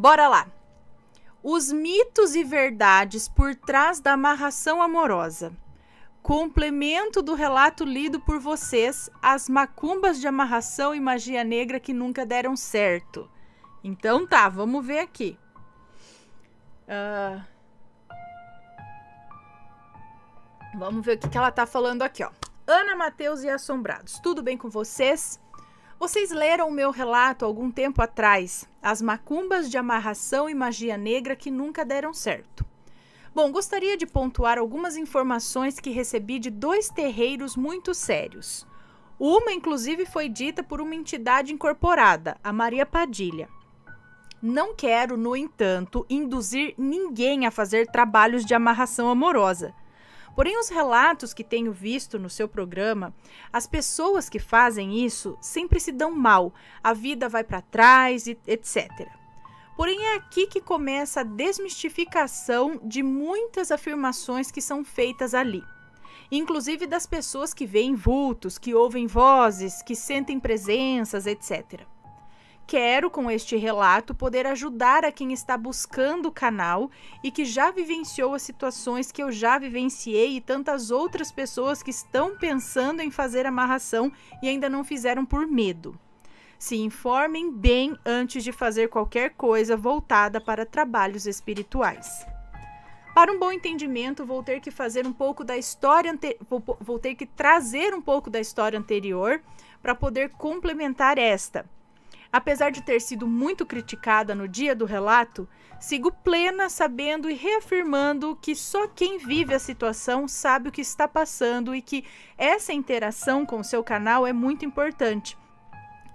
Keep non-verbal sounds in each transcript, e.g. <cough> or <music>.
Bora lá! Os mitos e verdades por trás da amarração amorosa. Complemento do relato lido por vocês, as macumbas de amarração e magia negra que nunca deram certo. Então tá, vamos ver aqui. Uh... Vamos ver o que, que ela tá falando aqui, ó. Ana Matheus e Assombrados, tudo bem com vocês? Vocês leram o meu relato algum tempo atrás, As Macumbas de Amarração e Magia Negra que Nunca Deram Certo. Bom, gostaria de pontuar algumas informações que recebi de dois terreiros muito sérios. Uma, inclusive, foi dita por uma entidade incorporada, a Maria Padilha. Não quero, no entanto, induzir ninguém a fazer trabalhos de amarração amorosa. Porém, os relatos que tenho visto no seu programa, as pessoas que fazem isso sempre se dão mal, a vida vai para trás, etc. Porém, é aqui que começa a desmistificação de muitas afirmações que são feitas ali. Inclusive das pessoas que veem vultos, que ouvem vozes, que sentem presenças, etc quero, com este relato, poder ajudar a quem está buscando o canal e que já vivenciou as situações que eu já vivenciei e tantas outras pessoas que estão pensando em fazer amarração e ainda não fizeram por medo. Se informem bem antes de fazer qualquer coisa voltada para trabalhos espirituais. Para um bom entendimento, vou ter que fazer um pouco da história vou ter que trazer um pouco da história anterior para poder complementar esta apesar de ter sido muito criticada no dia do relato, sigo plena sabendo e reafirmando que só quem vive a situação sabe o que está passando e que essa interação com o seu canal é muito importante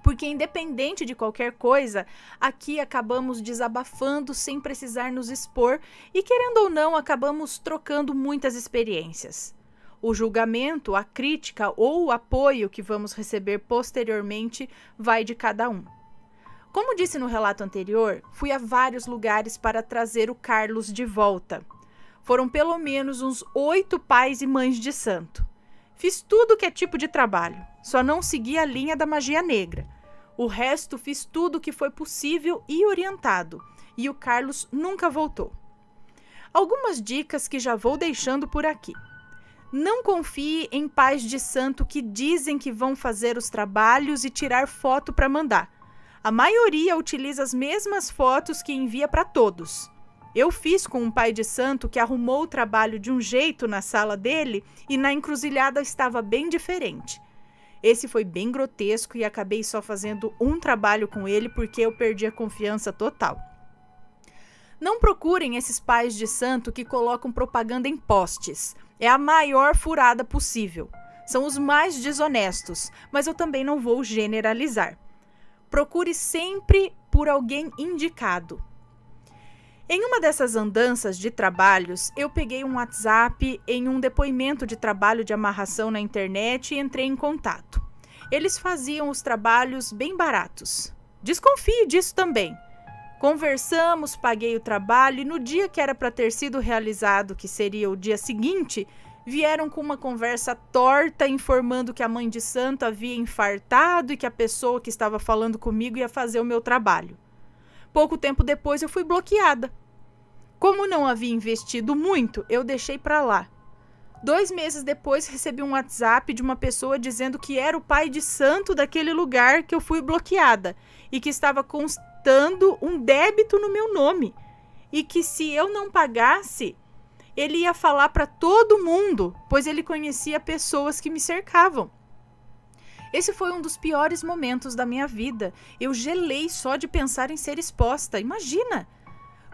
porque independente de qualquer coisa, aqui acabamos desabafando sem precisar nos expor e, querendo ou não, acabamos trocando muitas experiências. O julgamento, a crítica ou o apoio que vamos receber posteriormente vai de cada um. Como disse no relato anterior, fui a vários lugares para trazer o Carlos de volta. Foram pelo menos uns oito pais e mães de santo. Fiz tudo que é tipo de trabalho, só não segui a linha da magia negra. O resto fiz tudo que foi possível e orientado, e o Carlos nunca voltou. Algumas dicas que já vou deixando por aqui. Não confie em pais de santo que dizem que vão fazer os trabalhos e tirar foto para mandar. A maioria utiliza as mesmas fotos que envia para todos. Eu fiz com um pai de santo que arrumou o trabalho de um jeito na sala dele e na encruzilhada estava bem diferente. Esse foi bem grotesco e acabei só fazendo um trabalho com ele porque eu perdi a confiança total. Não procurem esses pais de santo que colocam propaganda em postes. É a maior furada possível. São os mais desonestos, mas eu também não vou generalizar procure sempre por alguém indicado. Em uma dessas andanças de trabalhos, eu peguei um WhatsApp em um depoimento de trabalho de amarração na internet e entrei em contato. Eles faziam os trabalhos bem baratos. Desconfie disso também. Conversamos, paguei o trabalho e no dia que era para ter sido realizado, que seria o dia seguinte, vieram com uma conversa torta informando que a mãe de santo havia infartado e que a pessoa que estava falando comigo ia fazer o meu trabalho. Pouco tempo depois eu fui bloqueada. Como não havia investido muito, eu deixei para lá. Dois meses depois recebi um WhatsApp de uma pessoa dizendo que era o pai de santo daquele lugar que eu fui bloqueada e que estava constando um débito no meu nome e que se eu não pagasse, ele ia falar para todo mundo, pois ele conhecia pessoas que me cercavam. Esse foi um dos piores momentos da minha vida. Eu gelei só de pensar em ser exposta. Imagina!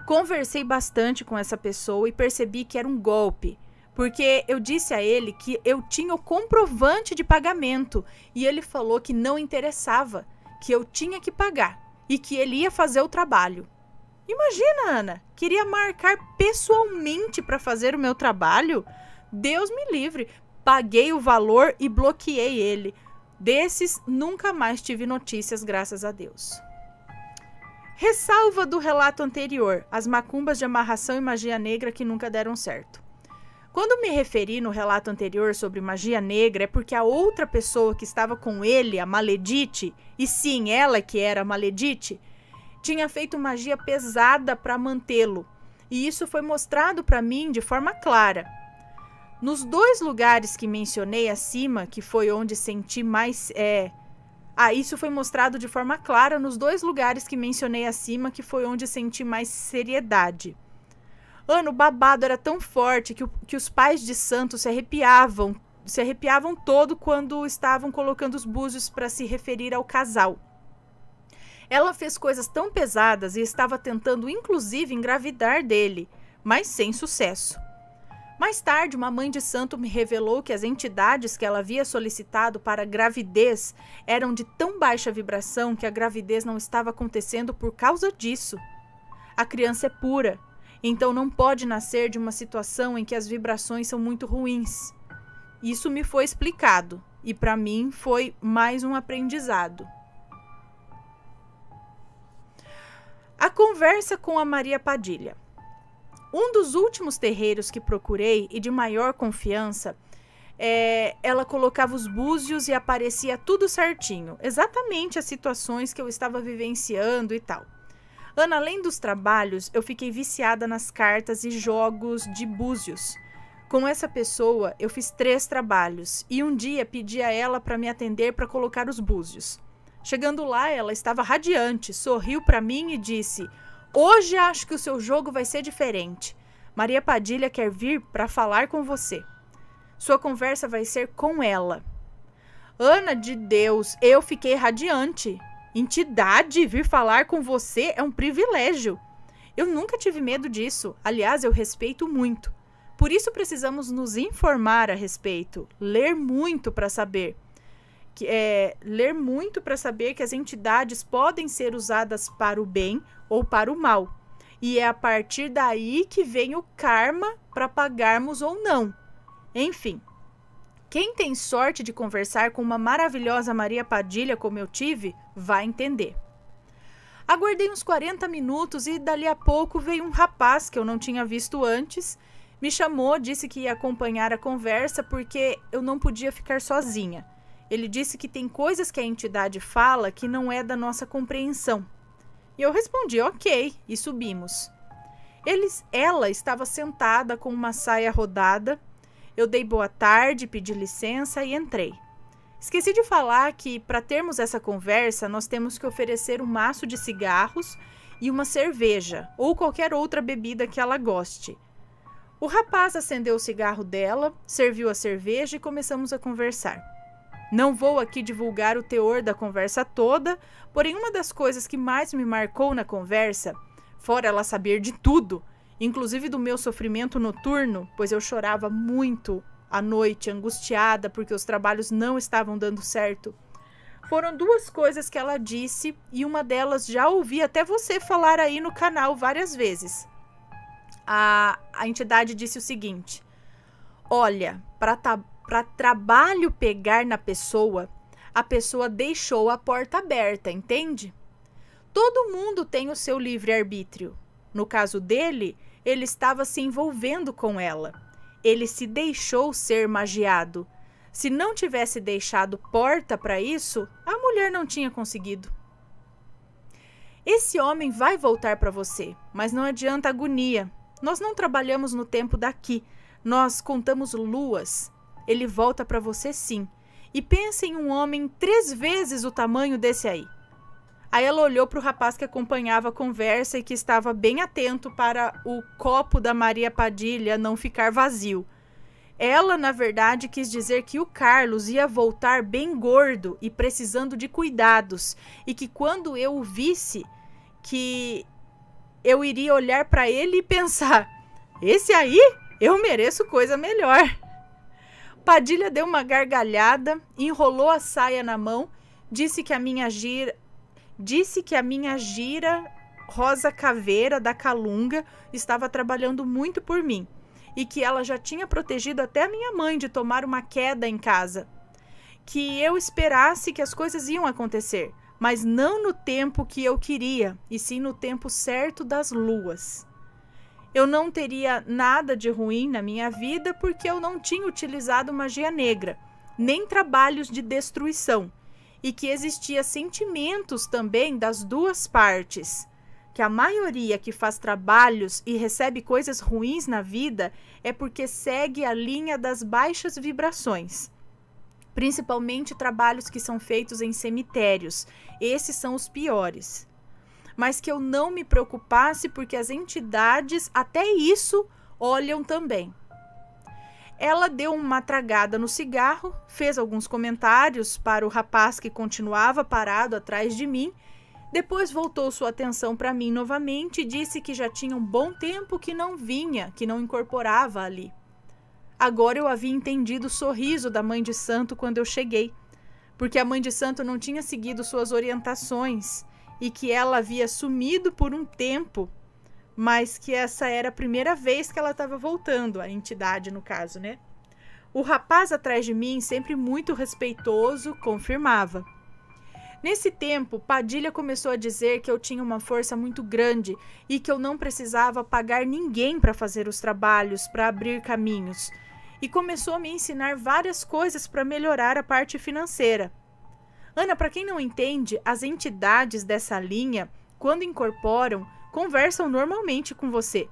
Conversei bastante com essa pessoa e percebi que era um golpe, porque eu disse a ele que eu tinha o comprovante de pagamento e ele falou que não interessava, que eu tinha que pagar e que ele ia fazer o trabalho. Imagina, Ana, queria marcar pessoalmente para fazer o meu trabalho? Deus me livre. Paguei o valor e bloqueei ele. Desses, nunca mais tive notícias, graças a Deus. Ressalva do relato anterior: as macumbas de amarração e magia negra que nunca deram certo. Quando me referi no relato anterior sobre magia negra, é porque a outra pessoa que estava com ele, a Maledite, e sim ela que era a Maledite, tinha feito magia pesada para mantê-lo, e isso foi mostrado para mim de forma clara. Nos dois lugares que mencionei acima, que foi onde senti mais é, ah, isso foi mostrado de forma clara nos dois lugares que mencionei acima, que foi onde senti mais seriedade. Ano, o babado era tão forte que, o, que os pais de Santos se arrepiavam, se arrepiavam todo quando estavam colocando os búzios para se referir ao casal. Ela fez coisas tão pesadas e estava tentando inclusive engravidar dele, mas sem sucesso. Mais tarde, uma mãe de santo me revelou que as entidades que ela havia solicitado para gravidez eram de tão baixa vibração que a gravidez não estava acontecendo por causa disso. A criança é pura, então não pode nascer de uma situação em que as vibrações são muito ruins. Isso me foi explicado e para mim foi mais um aprendizado. A conversa com a Maria Padilha. Um dos últimos terreiros que procurei e de maior confiança, é, ela colocava os búzios e aparecia tudo certinho, exatamente as situações que eu estava vivenciando e tal. Ana, além dos trabalhos, eu fiquei viciada nas cartas e jogos de búzios. Com essa pessoa, eu fiz três trabalhos e um dia pedi a ela para me atender para colocar os búzios. Chegando lá, ela estava radiante, sorriu para mim e disse: Hoje acho que o seu jogo vai ser diferente. Maria Padilha quer vir para falar com você. Sua conversa vai ser com ela. Ana de Deus, eu fiquei radiante. Entidade vir falar com você é um privilégio. Eu nunca tive medo disso. Aliás, eu respeito muito. Por isso precisamos nos informar a respeito, ler muito para saber que, é, ler muito para saber que as entidades podem ser usadas para o bem ou para o mal. E é a partir daí que vem o karma para pagarmos ou não. Enfim, quem tem sorte de conversar com uma maravilhosa Maria Padilha como eu tive, vai entender. Aguardei uns 40 minutos e dali a pouco veio um rapaz que eu não tinha visto antes me chamou, disse que ia acompanhar a conversa porque eu não podia ficar sozinha. Ele disse que tem coisas que a entidade fala que não é da nossa compreensão. E eu respondi: "OK", e subimos. Eles, ela estava sentada com uma saia rodada. Eu dei boa tarde, pedi licença e entrei. Esqueci de falar que para termos essa conversa, nós temos que oferecer um maço de cigarros e uma cerveja ou qualquer outra bebida que ela goste. O rapaz acendeu o cigarro dela, serviu a cerveja e começamos a conversar. Não vou aqui divulgar o teor da conversa toda, porém, uma das coisas que mais me marcou na conversa, fora ela saber de tudo, inclusive do meu sofrimento noturno, pois eu chorava muito à noite, angustiada porque os trabalhos não estavam dando certo. Foram duas coisas que ela disse e uma delas já ouvi até você falar aí no canal várias vezes. A, a entidade disse o seguinte: Olha, para para trabalho pegar na pessoa, a pessoa deixou a porta aberta, entende? Todo mundo tem o seu livre-arbítrio. No caso dele, ele estava se envolvendo com ela. Ele se deixou ser magiado. Se não tivesse deixado porta para isso, a mulher não tinha conseguido. Esse homem vai voltar para você, mas não adianta agonia. Nós não trabalhamos no tempo daqui. Nós contamos luas ele volta para você sim. E pensa em um homem três vezes o tamanho desse aí. Aí ela olhou para o rapaz que acompanhava a conversa e que estava bem atento para o copo da Maria Padilha não ficar vazio. Ela, na verdade, quis dizer que o Carlos ia voltar bem gordo e precisando de cuidados, e que quando eu o visse, que eu iria olhar para ele e pensar: esse aí eu mereço coisa melhor. Padilha deu uma gargalhada, enrolou a saia na mão, disse que a minha gira. Disse que a minha gira Rosa Caveira da Calunga estava trabalhando muito por mim e que ela já tinha protegido até a minha mãe de tomar uma queda em casa. Que eu esperasse que as coisas iam acontecer, mas não no tempo que eu queria, e sim no tempo certo das luas eu não teria nada de ruim na minha vida porque eu não tinha utilizado magia negra, nem trabalhos de destruição, e que existia sentimentos também das duas partes. Que a maioria que faz trabalhos e recebe coisas ruins na vida é porque segue a linha das baixas vibrações principalmente trabalhos que são feitos em cemitérios. Esses são os piores mas que eu não me preocupasse porque as entidades até isso olham também. Ela deu uma tragada no cigarro, fez alguns comentários para o rapaz que continuava parado atrás de mim, depois voltou sua atenção para mim novamente e disse que já tinha um bom tempo que não vinha, que não incorporava ali. Agora eu havia entendido o sorriso da mãe de santo quando eu cheguei, porque a mãe de santo não tinha seguido suas orientações e que ela havia sumido por um tempo, mas que essa era a primeira vez que ela estava voltando, a entidade no caso, né? O rapaz atrás de mim, sempre muito respeitoso, confirmava. Nesse tempo, Padilha começou a dizer que eu tinha uma força muito grande e que eu não precisava pagar ninguém para fazer os trabalhos, para abrir caminhos. E começou a me ensinar várias coisas para melhorar a parte financeira. Ana, para quem não entende, as entidades dessa linha, quando incorporam, conversam normalmente com você.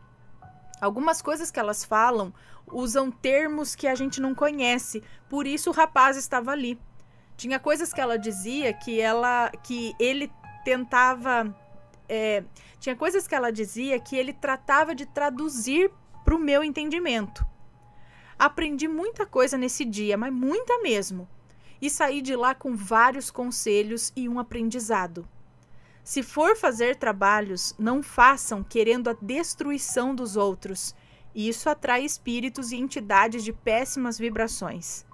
Algumas coisas que elas falam usam termos que a gente não conhece, por isso o rapaz estava ali. Tinha coisas que ela dizia que ela que ele tentava é, tinha coisas que ela dizia que ele tratava de traduzir para o meu entendimento. Aprendi muita coisa nesse dia, mas muita mesmo e saí de lá com vários conselhos e um aprendizado. Se for fazer trabalhos, não façam querendo a destruição dos outros. Isso atrai espíritos e entidades de péssimas vibrações.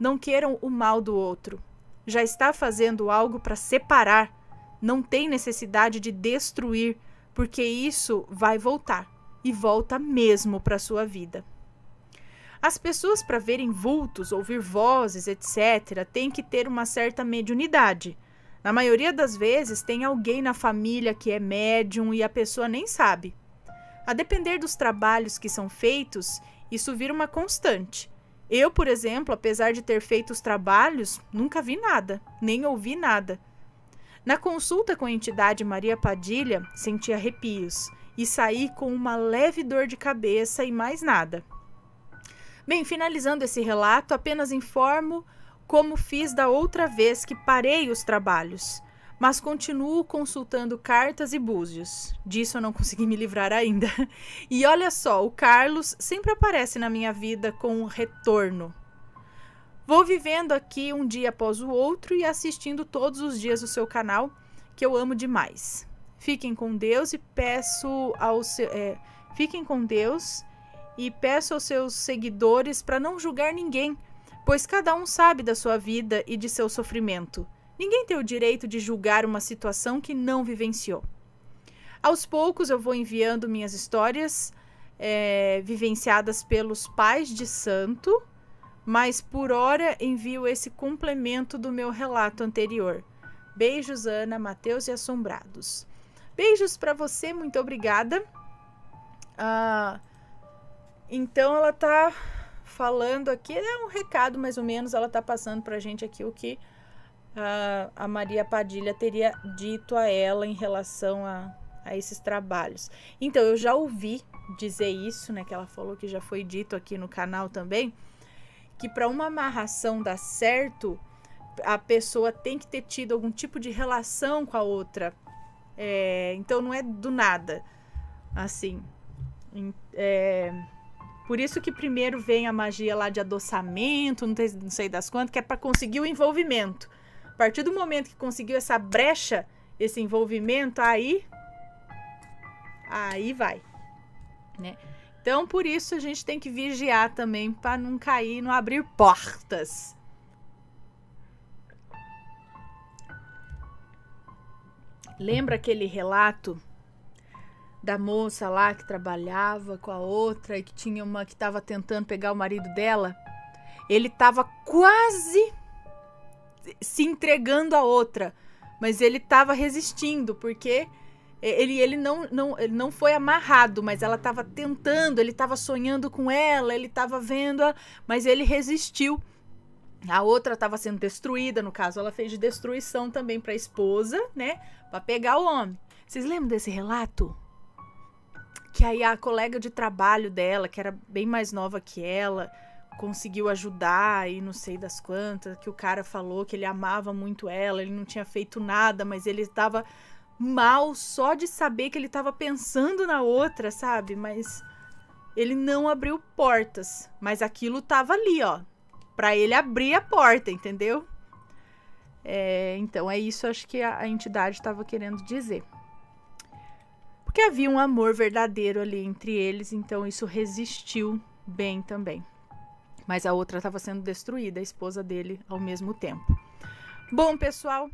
Não queiram o mal do outro. Já está fazendo algo para separar. Não tem necessidade de destruir, porque isso vai voltar e volta mesmo para sua vida. As pessoas, para verem vultos, ouvir vozes, etc., têm que ter uma certa mediunidade. Na maioria das vezes, tem alguém na família que é médium e a pessoa nem sabe. A depender dos trabalhos que são feitos, isso vira uma constante. Eu, por exemplo, apesar de ter feito os trabalhos, nunca vi nada, nem ouvi nada. Na consulta com a entidade Maria Padilha, senti arrepios e saí com uma leve dor de cabeça e mais nada. Bem, finalizando esse relato, apenas informo como fiz da outra vez que parei os trabalhos, mas continuo consultando cartas e búzios. Disso eu não consegui me livrar ainda. <laughs> E olha só, o Carlos sempre aparece na minha vida com um retorno. Vou vivendo aqui um dia após o outro e assistindo todos os dias o seu canal, que eu amo demais. Fiquem com Deus e peço ao seu. É, fiquem com Deus e peço aos seus seguidores para não julgar ninguém, pois cada um sabe da sua vida e de seu sofrimento. Ninguém tem o direito de julgar uma situação que não vivenciou. Aos poucos eu vou enviando minhas histórias é, vivenciadas pelos pais de santo, mas por hora envio esse complemento do meu relato anterior. Beijos, Ana, Mateus e Assombrados. Beijos para você, muito obrigada. Ah, então ela tá falando aqui, é um recado mais ou menos, ela tá passando pra gente aqui o que a, ah, a Maria Padilha teria dito a ela em relação a, a esses trabalhos. Então, eu já ouvi dizer isso, né, que ela falou que já foi dito aqui no canal também, que para uma amarração dar certo, a pessoa tem que ter tido algum tipo de relação com a outra. É, então, não é do nada, assim. É, por isso que primeiro vem a magia lá de adoçamento, não, tem, não sei das quantas, que é para conseguir o envolvimento. A partir do momento que conseguiu essa brecha, esse envolvimento, aí. Aí vai. Né? Então, por isso a gente tem que vigiar também para não cair, não abrir portas. Lembra aquele relato da moça lá que trabalhava com a outra e que tinha uma que estava tentando pegar o marido dela, ele estava quase se entregando à outra, mas ele estava resistindo porque ele, ele, não, não, ele não foi amarrado, mas ela estava tentando, ele estava sonhando com ela, ele estava vendo-a, mas ele resistiu. A outra estava sendo destruída, no caso, ela fez de destruição também para a esposa, né? Para pegar o homem. Vocês lembram desse relato? que aí a colega de trabalho dela, que era bem mais nova que ela, conseguiu ajudar e não sei das quantas, que o cara falou que ele amava muito ela, ele não tinha feito nada, mas ele estava mal só de saber que ele estava pensando na outra, sabe? Mas ele não abriu portas, mas aquilo tava ali, ó, para ele abrir a porta, entendeu? É, então é isso acho que a, a entidade estava querendo dizer que havia um amor verdadeiro ali entre eles, então isso resistiu bem também. Mas a outra estava sendo destruída, a esposa dele, ao mesmo tempo. Bom, pessoal,